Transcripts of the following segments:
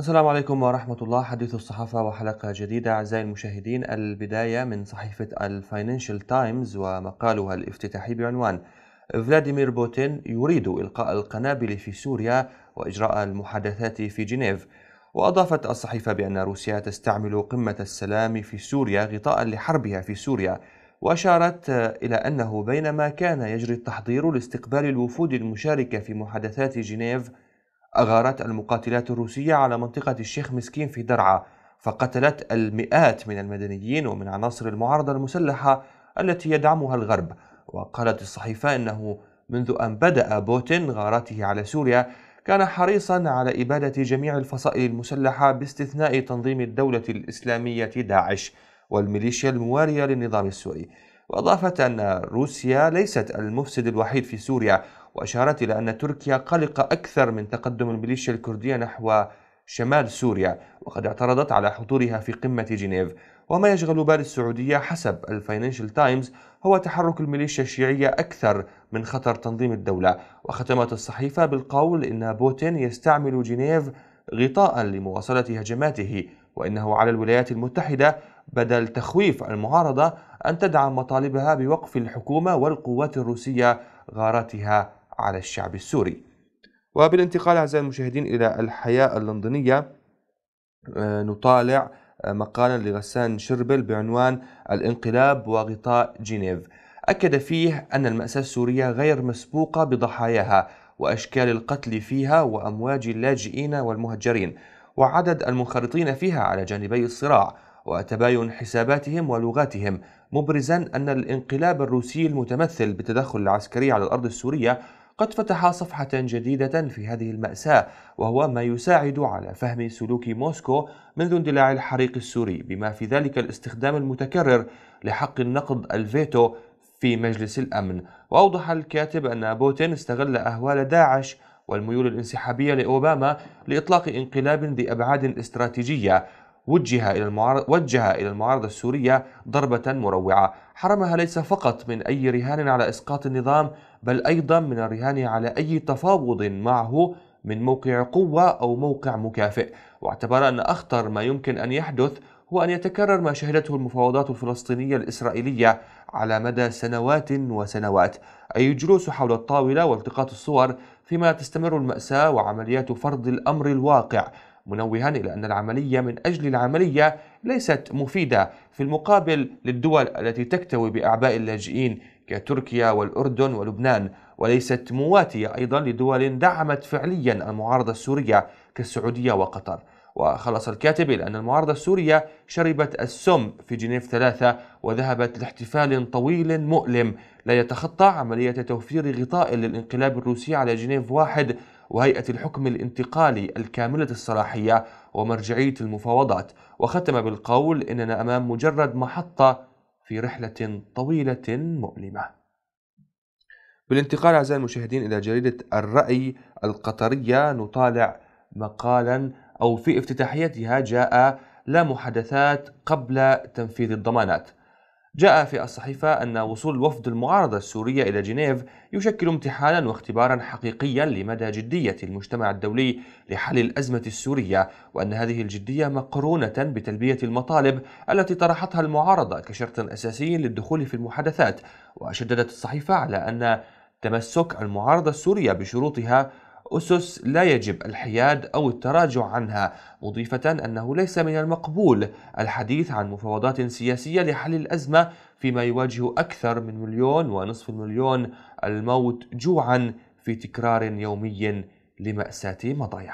السلام عليكم ورحمة الله حديث الصحافة وحلقة جديدة أعزائي المشاهدين البداية من صحيفة الفاينانشال تايمز ومقالها الافتتاحي بعنوان فلاديمير بوتين يريد إلقاء القنابل في سوريا وإجراء المحادثات في جنيف وأضافت الصحيفة بأن روسيا تستعمل قمة السلام في سوريا غطاء لحربها في سوريا وأشارت إلى أنه بينما كان يجري التحضير لاستقبال الوفود المشاركة في محادثات جنيف أغارت المقاتلات الروسية على منطقة الشيخ مسكين في درعا فقتلت المئات من المدنيين ومن عناصر المعارضة المسلحة التي يدعمها الغرب وقالت الصحيفة أنه منذ أن بدأ بوتين غاراته على سوريا كان حريصا على إبادة جميع الفصائل المسلحة باستثناء تنظيم الدولة الإسلامية داعش والميليشيا الموارية للنظام السوري وأضافت أن روسيا ليست المفسد الوحيد في سوريا وأشارت إلى أن تركيا قلقة أكثر من تقدم الميليشيا الكردية نحو شمال سوريا وقد اعترضت على حضورها في قمة جنيف وما يشغل بال السعودية حسب الفاينانشال تايمز هو تحرك الميليشيا الشيعية أكثر من خطر تنظيم الدولة وختمت الصحيفة بالقول إن بوتين يستعمل جنيف غطاء لمواصلة هجماته وإنه على الولايات المتحدة بدل تخويف المعارضة أن تدعم مطالبها بوقف الحكومة والقوات الروسية غاراتها على الشعب السوري وبالانتقال أعزائي المشاهدين إلى الحياة اللندنية آه، نطالع آه، مقالا لغسان شربل بعنوان الانقلاب وغطاء جنيف أكد فيه أن المأساة السورية غير مسبوقة بضحاياها وأشكال القتل فيها وأمواج اللاجئين والمهجرين وعدد المنخرطين فيها على جانبي الصراع وتباين حساباتهم ولغاتهم مبرزا أن الانقلاب الروسي المتمثل بالتدخل العسكري على الأرض السورية قد فتح صفحة جديدة في هذه المأساة وهو ما يساعد على فهم سلوك موسكو منذ اندلاع الحريق السوري بما في ذلك الاستخدام المتكرر لحق النقد الفيتو في مجلس الأمن وأوضح الكاتب أن بوتين استغل أهوال داعش والميول الانسحابية لأوباما لإطلاق انقلاب ذي أبعاد استراتيجية وجه إلى المعارضة, وجه إلى المعارضة السورية ضربة مروعة حرمها ليس فقط من أي رهان على إسقاط النظام بل أيضا من الرهان على أي تفاوض معه من موقع قوة أو موقع مكافئ واعتبر أن أخطر ما يمكن أن يحدث هو أن يتكرر ما شهدته المفاوضات الفلسطينية الإسرائيلية على مدى سنوات وسنوات أي جلوس حول الطاولة والتقاط الصور فيما تستمر المأساة وعمليات فرض الأمر الواقع منوها إلى أن العملية من أجل العملية ليست مفيدة في المقابل للدول التي تكتوي بأعباء اللاجئين كتركيا والأردن ولبنان وليست مواتية أيضا لدول دعمت فعليا المعارضة السورية كالسعودية وقطر وخلص الكاتب إلى أن المعارضة السورية شربت السم في جنيف ثلاثة وذهبت لاحتفال طويل مؤلم لا يتخطى عملية توفير غطاء للانقلاب الروسي على جنيف واحد وهيئة الحكم الانتقالي الكاملة الصلاحية ومرجعية المفاوضات وختم بالقول إننا أمام مجرد محطة في رحلة طويلة مؤلمة بالانتقال أعزائي المشاهدين إلى جريدة الرأي القطرية نطالع مقالا أو في افتتاحيتها جاء لا محادثات قبل تنفيذ الضمانات جاء في الصحيفة أن وصول وفد المعارضة السورية إلى جنيف يشكل امتحانا واختبارا حقيقيا لمدى جدية المجتمع الدولي لحل الأزمة السورية وأن هذه الجدية مقرونة بتلبية المطالب التي طرحتها المعارضة كشرط أساسي للدخول في المحادثات وشددت الصحيفة على أن تمسك المعارضة السورية بشروطها أسس لا يجب الحياد أو التراجع عنها مضيفة أنه ليس من المقبول الحديث عن مفاوضات سياسية لحل الأزمة فيما يواجه أكثر من مليون ونصف المليون الموت جوعا في تكرار يومي لمأساة مضايا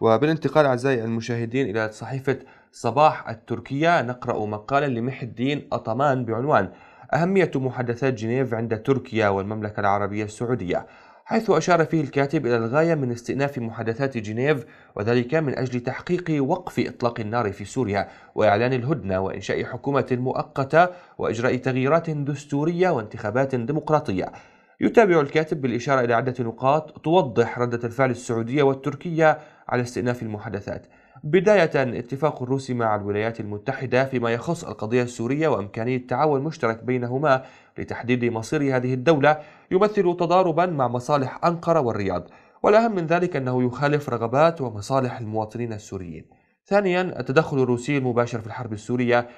وبالانتقال أعزائي المشاهدين إلى صحيفة صباح التركية نقرأ مقالا لمحي الدين أطمان بعنوان أهمية محادثات جنيف عند تركيا والمملكة العربية السعودية حيث أشار فيه الكاتب إلى الغاية من استئناف محادثات جنيف وذلك من أجل تحقيق وقف إطلاق النار في سوريا وإعلان الهدنة وإنشاء حكومة مؤقتة وإجراء تغييرات دستورية وانتخابات ديمقراطية يتابع الكاتب بالإشارة إلى عدة نقاط توضح ردة الفعل السعودية والتركية على استئناف المحادثات بداية اتفاق الروسي مع الولايات المتحدة فيما يخص القضية السورية وإمكانية تعاون مشترك بينهما لتحديد مصير هذه الدولة يمثل تضاربا مع مصالح أنقرة والرياض والأهم من ذلك أنه يخالف رغبات ومصالح المواطنين السوريين ثانيا التدخل الروسي المباشر في الحرب السورية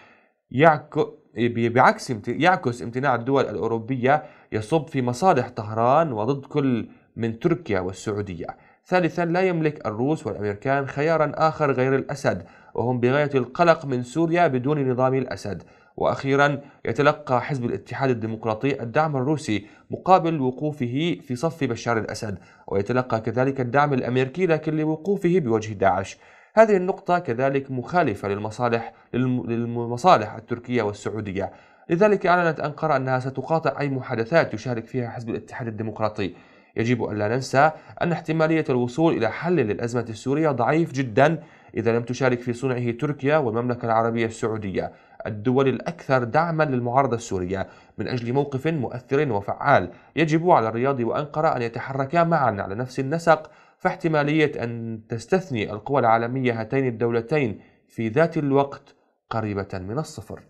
بعكس يعكس امتناع الدول الأوروبية يصب في مصالح طهران وضد كل من تركيا والسعودية ثالثا لا يملك الروس والأمريكان خيارا آخر غير الأسد وهم بغاية القلق من سوريا بدون نظام الأسد وأخيرا يتلقى حزب الاتحاد الديمقراطي الدعم الروسي مقابل وقوفه في صف بشار الأسد ويتلقى كذلك الدعم الأمريكي لكن لوقوفه بوجه داعش هذه النقطة كذلك مخالفة للمصالح للمصالح التركية والسعودية لذلك أعلنت أنقرة أنها ستقاطع أي محادثات يشارك فيها حزب الاتحاد الديمقراطي يجب أن لا ننسى أن احتمالية الوصول إلى حل للأزمة السورية ضعيف جدا إذا لم تشارك في صنعه تركيا والمملكة العربية السعودية الدول الأكثر دعما للمعارضة السورية من أجل موقف مؤثر وفعال يجب على الرياض وأنقرة أن يتحركا معا على نفس النسق فاحتمالية أن تستثني القوى العالمية هاتين الدولتين في ذات الوقت قريبة من الصفر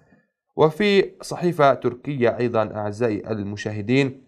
وفي صحيفة تركية أيضا أعزائي المشاهدين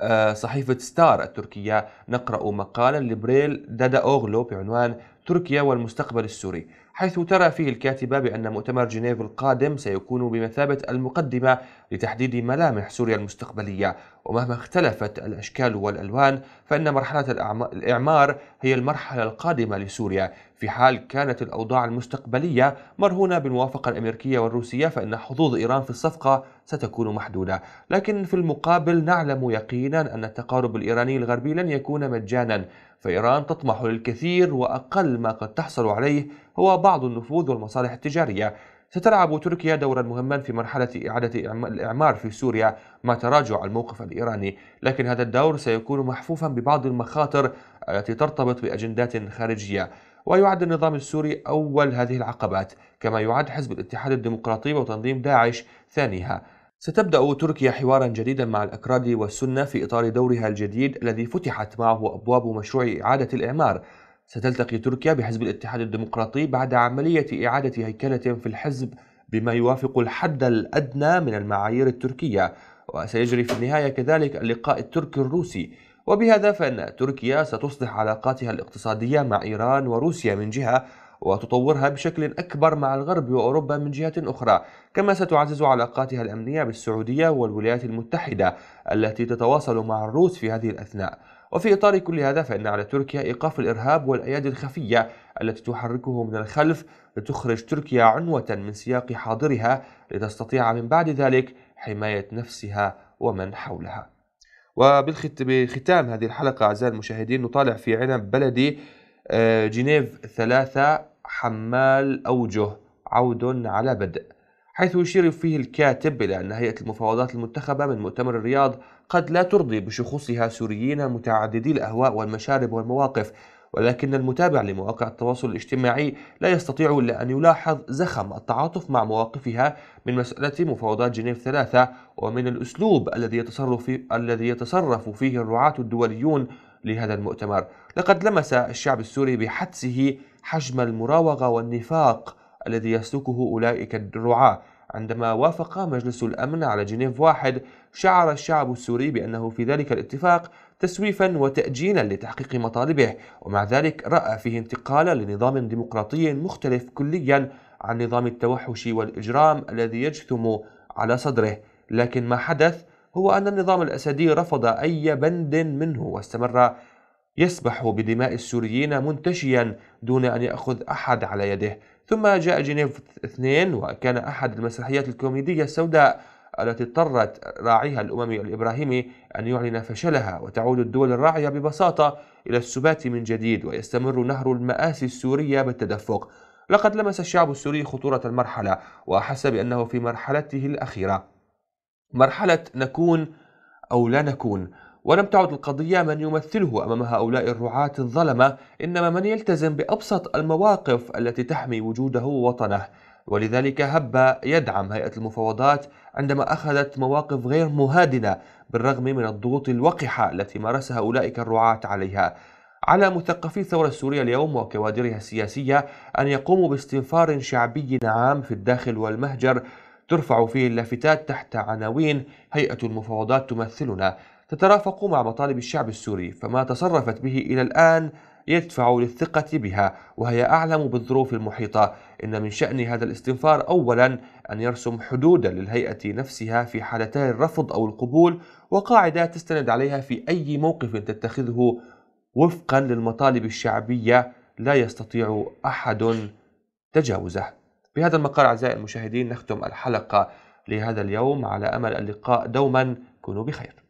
آه، صحيفة ستار التركية نقرأ مقالا لبريل دادا أوغلو بعنوان تركيا والمستقبل السوري حيث ترى فيه الكاتبة بأن مؤتمر جنيف القادم سيكون بمثابة المقدمة لتحديد ملامح سوريا المستقبلية ومهما اختلفت الأشكال والألوان فإن مرحلة الإعمار هي المرحلة القادمة لسوريا في حال كانت الأوضاع المستقبلية مرهونة بالموافقة الأمريكية والروسية فإن حظوظ إيران في الصفقة ستكون محدودة لكن في المقابل نعلم يقينا أن التقارب الإيراني الغربي لن يكون مجانا فإيران تطمح للكثير وأقل ما قد تحصل عليه هو بعض النفوذ والمصالح التجارية ستلعب تركيا دورا مهما في مرحلة إعادة الإعمار في سوريا مع تراجع الموقف الإيراني لكن هذا الدور سيكون محفوفا ببعض المخاطر التي ترتبط بأجندات خارجية ويعد النظام السوري أول هذه العقبات كما يعد حزب الاتحاد الديمقراطي وتنظيم داعش ثانيها ستبدأ تركيا حوارا جديدا مع الأكراد والسنة في إطار دورها الجديد الذي فتحت معه أبواب مشروع إعادة الإعمار ستلتقي تركيا بحزب الاتحاد الديمقراطي بعد عملية إعادة هيكلة في الحزب بما يوافق الحد الأدنى من المعايير التركية وسيجري في النهاية كذلك اللقاء التركي الروسي وبهذا فإن تركيا ستصلح علاقاتها الاقتصادية مع إيران وروسيا من جهة وتطورها بشكل أكبر مع الغرب وأوروبا من جهة أخرى كما ستعزز علاقاتها الأمنية بالسعودية والولايات المتحدة التي تتواصل مع الروس في هذه الأثناء وفي إطار كل هذا فإن على تركيا إيقاف الإرهاب والأيادي الخفية التي تحركه من الخلف لتخرج تركيا عنوة من سياق حاضرها لتستطيع من بعد ذلك حماية نفسها ومن حولها وبختام هذه الحلقة أعزائي المشاهدين نطالع في عنب بلدي آه، جنيف ثلاثة حمال أوجه عود على بدء حيث يشير فيه الكاتب إلى أن هيئة المفاوضات المنتخبة من مؤتمر الرياض قد لا ترضي بشخوصها سوريين متعددي الأهواء والمشارب والمواقف ولكن المتابع لمواقع التواصل الاجتماعي لا يستطيع إلا أن يلاحظ زخم التعاطف مع مواقفها من مسألة مفاوضات جنيف ثلاثة ومن الأسلوب الذي يتصرف, الذي يتصرف فيه الرعاة الدوليون لهذا المؤتمر لقد لمس الشعب السوري بحدسه حجم المراوغة والنفاق الذي يسلكه أولئك الرعاة عندما وافق مجلس الأمن على جنيف واحد شعر الشعب السوري بأنه في ذلك الاتفاق تسويفا وتأجيلا لتحقيق مطالبه ومع ذلك رأى فيه انتقالا لنظام ديمقراطي مختلف كليا عن نظام التوحش والإجرام الذي يجثم على صدره لكن ما حدث هو أن النظام الأسدي رفض أي بند منه واستمر يسبح بدماء السوريين منتشيا دون أن يأخذ أحد على يده ثم جاء جنيف اثنين وكان أحد المسرحيات الكوميدية السوداء التي اضطرت راعيها الأممي الإبراهيمي أن يعلن فشلها وتعود الدول الراعية ببساطة إلى السبات من جديد ويستمر نهر المآسي السورية بالتدفق لقد لمس الشعب السوري خطورة المرحلة وأحس بأنه في مرحلته الأخيرة مرحلة نكون أو لا نكون ولم تعد القضية من يمثله أمام هؤلاء الرعاة الظلمة إنما من يلتزم بأبسط المواقف التي تحمي وجوده ووطنه ولذلك هب يدعم هيئة المفاوضات عندما أخذت مواقف غير مهادنة بالرغم من الضغوط الوقحة التي مارسها أولئك الرعاة عليها على مثقفي الثورة السورية اليوم وكوادرها السياسية أن يقوموا باستنفار شعبي عام في الداخل والمهجر ترفع فيه اللافتات تحت عناوين هيئة المفاوضات تمثلنا تترافق مع مطالب الشعب السوري فما تصرفت به إلى الآن يدفع للثقة بها وهي أعلم بالظروف المحيطة إن من شأن هذا الاستنفار أولا أن يرسم حدودا للهيئة نفسها في حالتي الرفض أو القبول وقاعدة تستند عليها في أي موقف تتخذه وفقا للمطالب الشعبية لا يستطيع أحد تجاوزه بهذا المقال أعزائي المشاهدين نختم الحلقة لهذا اليوم على أمل اللقاء دوما كونوا بخير.